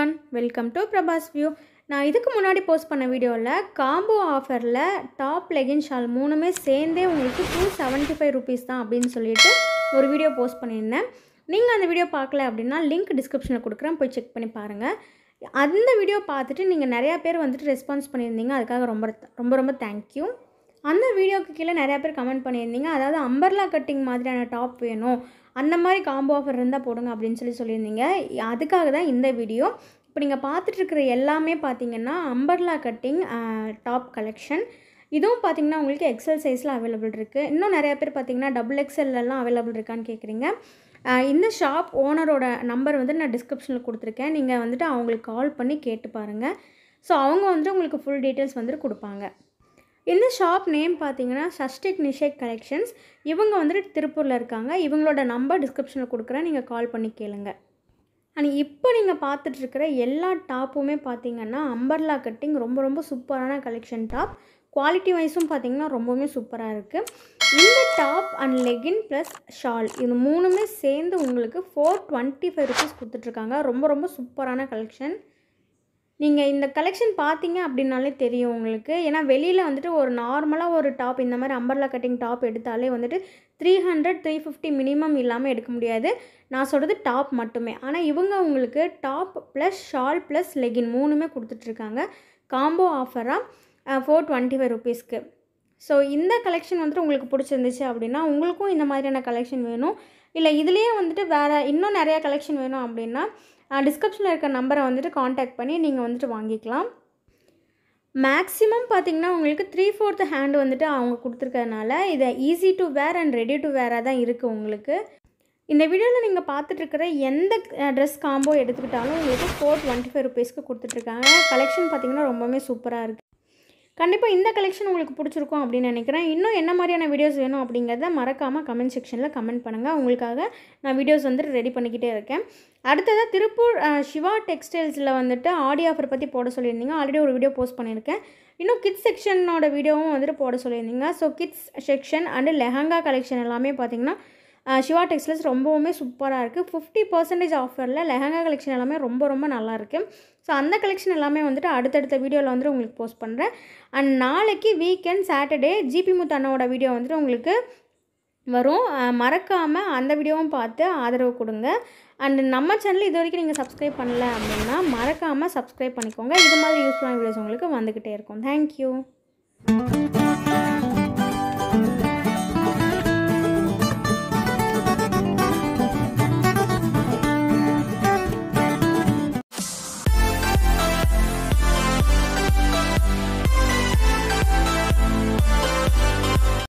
one welcome to Prabhas view நான் இதுக்கு முன்னாடி போஸ்ட் பண்ண வீடியோவில் காம்போ ஆஃபரில் டாப் லெகின் ஷால் மூணுமே சேர்ந்தே உங்களுக்கு டூ செவன்ட்டி ஃபைவ் ருபீஸ் தான் அப்படின்னு சொல்லிட்டு ஒரு வீடியோ போஸ்ட் பண்ணியிருந்தேன் நீங்கள் அந்த வீடியோ பார்க்கல அப்படின்னா லிங்க் டிஸ்கிரிப்ஷனில் கொடுக்குறேன் போய் செக் பண்ணி பாருங்கள் அந்த வீடியோ பார்த்துட்டு நீங்கள் நிறையா பேர் வந்துட்டு ரெஸ்பான்ஸ் பண்ணியிருந்தீங்க அதுக்காக ரொம்ப ரொம்ப ரொம்ப தேங்க்யூ அந்த வீடியோக்கு கீழே நிறையா பேர் கமெண்ட் பண்ணியிருந்தீங்க அதாவது அம்பர்லா கட்டிங் மாதிரியான டாப் வேணும் அந்த மாதிரி காம்போ ஆஃபர் இருந்தால் போடுங்க அப்படின்னு சொல்லி சொல்லியிருந்தீங்க அதுக்காக தான் இந்த வீடியோ இப்போ நீங்கள் பார்த்துட்ருக்கிற எல்லாமே பார்த்தீங்கன்னா அம்பர்லா கட்டிங் டாப் கலெக்ஷன் இதுவும் பார்த்திங்கன்னா உங்களுக்கு எக்ஸல் சைஸில் அவைலபிள் இருக்குது இன்னும் நிறையா பேர் பார்த்திங்கன்னா டபுள் எக்ஸல்லாம் அவைலபிள் இருக்கான்னு கேட்குறீங்க இந்த ஷாப் ஓனரோட நம்பர் வந்து நான் டிஸ்கிரிப்ஷனில் கொடுத்துருக்கேன் நீங்கள் வந்துட்டு அவங்களுக்கு கால் பண்ணி கேட்டு பாருங்கள் ஸோ அவங்க வந்துட்டு உங்களுக்கு ஃபுல் டீட்டெயில்ஸ் வந்துட்டு கொடுப்பாங்க இந்த ஷாப் நேம் பார்த்தீங்கன்னா சஷ்டிக் நிஷேக் கலெக்ஷன்ஸ் இவங்க வந்துட்டு திருப்பூரில் இருக்காங்க இவங்களோட நம்பர் டிஸ்கிரிப்ஷனில் கொடுக்குறேன் நீங்கள் கால் பண்ணி கேளுங்கள் அண்ட் இப்போ நீங்கள் பார்த்துட்ருக்கிற எல்லா டாப்புமே பார்த்தீங்கன்னா அம்பர்லா கட்டிங் ரொம்ப ரொம்ப சூப்பரான கலெக்ஷன் டாப் குவாலிட்டி வைஸும் பார்த்தீங்கன்னா ரொம்பவுமே சூப்பராக இருக்குது இந்த top and legging plus shawl இது மூணுமே சேர்ந்து உங்களுக்கு ஃபோர் டுவெண்ட்டி ஃபைவ் ருபீஸ் கொடுத்துட்ருக்காங்க ரொம்ப ரொம்ப சூப்பரான கலெக்ஷன் நீங்கள் இந்த கலெக்ஷன் பார்த்தீங்க அப்படின்னாலே தெரியும் உங்களுக்கு ஏன்னா வெளியில் வந்துட்டு ஒரு நார்மலாக ஒரு டாப் இந்த மாதிரி அம்பர்லா கட்டிங் டாப் எடுத்தாலே வந்துட்டு three hundred three fifty minimum இல்லாமல் எடுக்க முடியாது நான் சொல்கிறது டாப் மட்டுமே ஆனால் இவங்க உங்களுக்கு top plus shawl plus legging மூணுமே கொடுத்துட்ருக்காங்க காம்போ ஆஃபராக ஃபோர் டுவெண்ட்டி ஃபைவ் ருபீஸ்க்கு ஸோ இந்த கலெக்ஷன் வந்துட்டு உங்களுக்கு பிடிச்சிருந்துச்சு அப்படின்னா உங்களுக்கும் இந்த மாதிரியான கலெக்ஷன் வேணும் இல்லை இதுலேயே வந்துட்டு வேறு இன்னும் நிறையா கலெக்ஷன் வேணும் அப்படின்னா டிஸ்கிரிப்ஷனில் இருக்க நம்பரை வந்துட்டு காண்டாக்ட் பண்ணி நீங்கள் வந்துட்டு வாங்கிக்கலாம் மேக்ஸிமம் பார்த்தீங்கன்னா உங்களுக்கு த்ரீ ஃபோர்த்து ஹேண்டு வந்துட்டு அவங்க கொடுத்துருக்கறதுனால இதை easy to wear and ready to வேராக தான் இருக்குது உங்களுக்கு இந்த வீடியோவில் நீங்கள் பார்த்துட்ருக்கிற எந்த ட்ரெஸ் காம்போ எடுத்துக்கிட்டாலும் உங்களுக்கு ஃபோர் டுவெண்ட்டி ஃபைவ் ருபீஸ்க்கு கொடுத்துட்ருக்காங்க கலெக்ஷன் பார்த்திங்கன்னா ரொம்பவே சூப்பராக இருக்குது கண்டிப்பாக இந்த கலெக்ஷன் உங்களுக்கு பிடிச்சிருக்கும் அப்படின்னு நினைக்கிறேன் இன்னும் என்ன மாதிரியான வீடியோஸ் வேணும் அப்படிங்கிறத மறக்காமல் கமெண்ட் செக்ஷனில் கமெண்ட் பண்ணுங்கள் உங்களுக்காக நான் வீடியோஸ் வந்துட்டு ரெடி பண்ணிக்கிட்டே இருக்கேன் அடுத்ததாக திருப்பூர் சிவா டெக்ஸ்டைல்ஸில் வந்துட்டு ஆடி ஆஃபர் பற்றி போட சொல்லியிருந்தீங்க ஆல்ரெடி ஒரு வீடியோ போஸ்ட் பண்ணியிருக்கேன் இன்னும் கிட்ஸ் செக்ஷனோட வீடியோவும் வந்துட்டு போட சொல்லியிருந்தீங்க so kids section and lehenga collection எல்லாமே பார்த்திங்கன்னா சிவா டெக்ஸ்டைல்ஸ் ரொம்பவுமே சூப்பராக இருக்குது ஃபிஃப்டி பர்சன்டேஜ் ஆஃபரில் லெஹங்கா கலெக்ஷன் எல்லாமே ரொம்ப ரொம்ப நல்லாயிருக்கு ஸோ அந்த கலெக்ஷன் எல்லாமே வந்துட்டு அடுத்தடுத்த வீடியோவில் வந்துட்டு உங்களுக்கு போஸ்ட் பண்ணுறேன் அண்ட் நாளைக்கு weekend Saturday GP Muthu video வந்துட்டு உங்களுக்கு வரும் மறக்காமல் அந்த வீடியோவும் பார்த்து ஆதரவு கொடுங்க அண்டு நம்ம சேனல் இது வரைக்கும் நீங்கள் சப்ஸ்கிரைப் பண்ணல அப்படின்னா மறக்காமல் சப்ஸ்கிரைப் பண்ணிக்கோங்க இது மாதிரி யூஸ்ஃபுல்லான வீடியோஸ் உங்களுக்கு வந்துக்கிட்டே இருக்கும் தேங்க்யூ